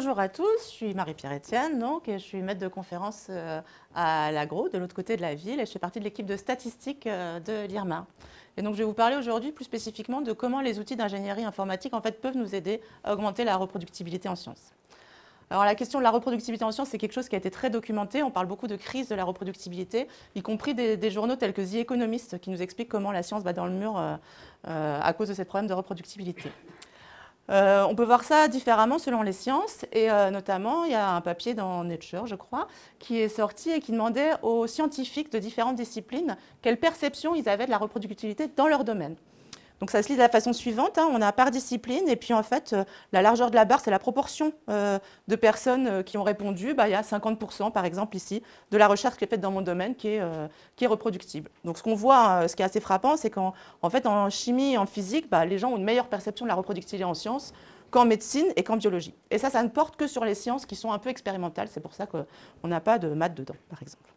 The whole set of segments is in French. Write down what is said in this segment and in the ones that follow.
Bonjour à tous, je suis Marie-Pierre Etienne, donc, et je suis maître de conférence euh, à l'agro, de l'autre côté de la ville, et je fais partie de l'équipe de statistiques euh, de l'IRMA. Et donc je vais vous parler aujourd'hui plus spécifiquement de comment les outils d'ingénierie informatique en fait, peuvent nous aider à augmenter la reproductibilité en sciences. Alors la question de la reproductibilité en sciences, c'est quelque chose qui a été très documenté. On parle beaucoup de crise de la reproductibilité, y compris des, journaux tels que The Economist, qui nous expliquent comment la science va dans le mur euh, à cause de ces problèmes de reproductibilité. Euh, on peut voir ça différemment selon les sciences, et euh, notamment, il y a un papier dans Nature, je crois, qui est sorti et qui demandait aux scientifiques de différentes disciplines quelle perception ils avaient de la reproductivité dans leur domaine. Donc ça se lit de la façon suivante, hein. on a par discipline, et puis en fait, euh, la largeur de la barre, c'est la proportion euh, de personnes euh, qui ont répondu. Bah, il y a 50% par exemple ici de la recherche qui est faite dans mon domaine qui est, reproductible. Donc ce qu'on voit, hein, ce qui est assez frappant, c'est qu'en fait en chimie et en physique, bah, les gens ont une meilleure perception de la reproductibilité en sciences qu'en médecine et qu'en biologie. Et ça, ça ne porte que sur les sciences qui sont un peu expérimentales, c'est pour ça qu'on n'a pas de maths dedans par exemple.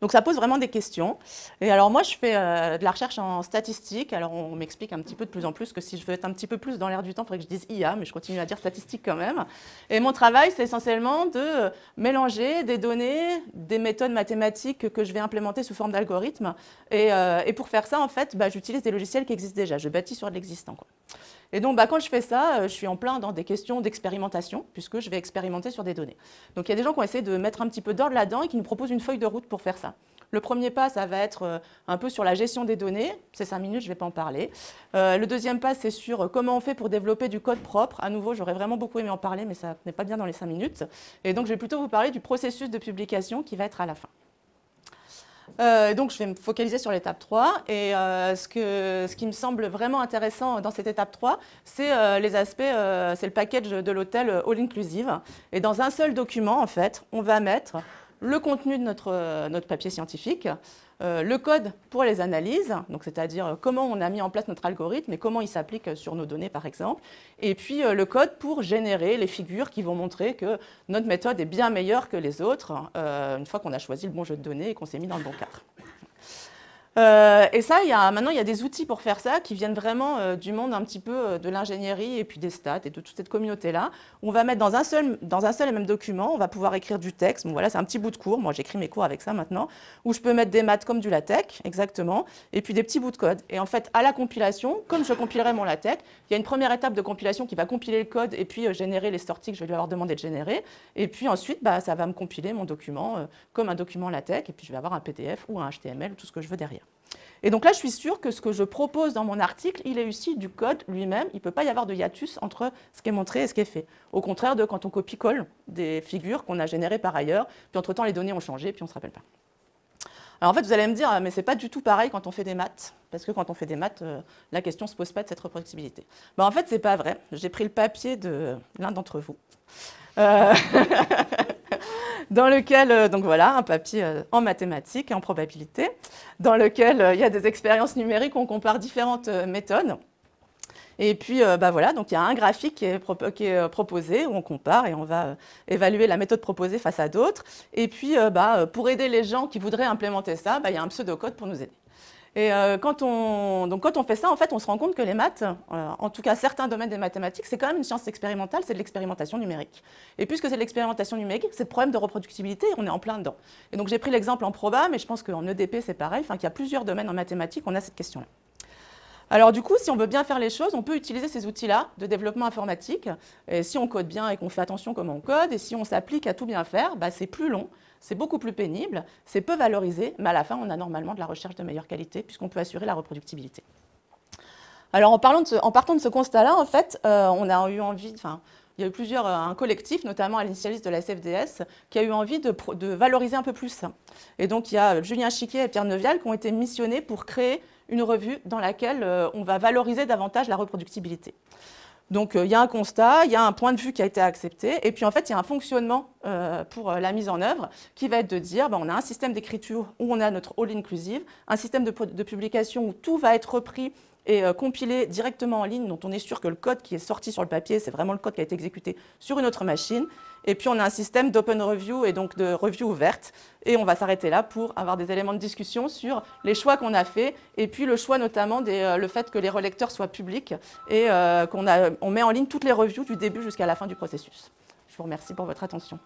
Donc ça pose vraiment des questions. Et alors moi, je fais euh, de la recherche en statistique. Alors on m'explique un petit peu de plus en plus que si je veux être un petit peu plus dans l'air du temps, il faudrait que je dise IA, mais je continue à dire statistique quand même. Et mon travail, c'est essentiellement de mélanger des données, des méthodes mathématiques que je vais implémenter sous forme d'algorithmes. Et, euh, pour faire ça, en fait, bah, j'utilise des logiciels qui existent déjà. Je bâtis sur de l'existant. Et donc, bah, quand je fais ça, euh, je suis en plein dans des questions d'expérimentation, puisque je vais expérimenter sur des données. Donc, il y a des gens qui ont essayé de mettre un petit peu d'ordre là-dedans et qui nous proposent une feuille de route pour faire ça. Le premier pas, ça va être euh, un peu sur la gestion des données. C'est cinq minutes, je ne vais pas en parler. Euh, le deuxième pas, c'est sur euh, comment on fait pour développer du code propre. À nouveau, j'aurais vraiment beaucoup aimé en parler, mais ça n'est pas bien dans les cinq minutes. Et donc, je vais plutôt vous parler du processus de publication qui va être à la fin. donc, je vais me focaliser sur l'étape 3. Et ce, que, ce, qui me semble vraiment intéressant dans cette étape 3, c'est les aspects, c'est le package de l'hôtel all-inclusive. Et dans un seul document, en fait, on va mettre le contenu de notre, euh, papier scientifique, euh, le code pour les analyses, c'est-à-dire euh, comment on a mis en place notre algorithme et comment il s'applique sur nos données par exemple, et puis le code pour générer les figures qui vont montrer que notre méthode est bien meilleure que les autres une fois qu'on a choisi le bon jeu de données et qu'on s'est mis dans le bon cadre. Euh, et ça, y a, maintenant, il y a des outils pour faire ça qui viennent vraiment euh, du monde un petit peu euh, de l'ingénierie et puis des stats et de toute cette communauté-là. On va mettre dans un, seul, dans un seul et même document, on va pouvoir écrire du texte. Bon, voilà, c'est un petit bout de cours. Moi, j'écris mes cours avec ça maintenant, où je peux mettre des maths comme du LaTeX, exactement, et puis des petits bouts de code. Et en fait, à la compilation, comme je compilerai mon LaTeX, il y a une première étape de compilation qui va compiler le code et puis euh, générer les sorties que je vais lui avoir demandé de générer. Et puis ensuite, bah, ça va me compiler mon document comme un document LaTeX, et puis je vais avoir un PDF ou un HTML, ou tout ce que je veux derrière. Et donc là, je suis sûre que ce que je propose dans mon article, il est aussi du code lui-même. Il ne peut pas y avoir de hiatus entre ce qui est montré et ce qui est fait. Au contraire de quand on copie-colle des figures qu'on a générées par ailleurs, puis entre-temps, les données ont changé, puis on ne se rappelle pas. Alors en fait, vous allez me dire, ah, mais ce n'est pas du tout pareil quand on fait des maths, parce que quand on fait des maths, euh, la question ne se pose pas de cette reproductibilité. Bah, en fait, c'est pas vrai. J'ai pris le papier de l'un d'entre vous. Euh, dans lequel, euh, donc voilà, un papier euh, en mathématiques et en probabilité, dans lequel euh, il y a des expériences numériques où on compare différentes méthodes. Et puis, bah voilà, donc il y a un graphique qui est, proposé où on compare et on va évaluer la méthode proposée face à d'autres. Et puis, bah, pour aider les gens qui voudraient implémenter ça, bah, il y a un pseudocode pour nous aider. Et euh, quand, on, fait ça, en fait, on se rend compte que les maths, euh, en tout cas certains domaines des mathématiques, c'est quand même une science expérimentale, c'est de l'expérimentation numérique. Et puisque c'est de l'expérimentation numérique, c'est le problème de reproductibilité, on est en plein dedans. Et donc j'ai pris l'exemple en proba, mais je pense qu'en EDP, c'est pareil, qu'il y a plusieurs domaines en mathématiques, on a cette question-là. Alors du coup, si on veut bien faire les choses, on peut utiliser ces outils-là de développement informatique. Et si on code bien et qu'on fait attention comment on code, et si on s'applique à tout bien faire, bah, c'est plus long, c'est beaucoup plus pénible, c'est peu valorisé, mais à la fin, on a normalement de la recherche de meilleure qualité puisqu'on peut assurer la reproductibilité. Alors en, partant de ce constat-là, en fait, euh, on a eu envie, enfin, il y a eu plusieurs, euh, un collectif, notamment à l'initialiste de la SfDS qui a eu envie de, valoriser un peu plus Et donc il y a Julien Chiquet et Pierre Neuvial qui ont été missionnés pour créer une revue dans laquelle euh, on va valoriser davantage la reproductibilité. Donc euh, il y a un constat, il y a un point de vue qui a été accepté, et puis en fait il y a un fonctionnement euh, pour la mise en œuvre qui va être de dire ben, on a un système d'écriture où on a notre all inclusive, un système de, de, publication où tout va être repris et euh, compilé directement en ligne, dont on est sûr que le code qui est sorti sur le papier, c'est vraiment le code qui a été exécuté sur une autre machine. Et puis on a un système d'open review et donc de review ouverte. Et on va s'arrêter là pour avoir des éléments de discussion sur les choix qu'on a faits et puis le choix notamment des, euh, le fait que les relecteurs soient publics et euh, qu'on on met en ligne toutes les reviews du début jusqu'à la fin du processus. Je vous remercie pour votre attention.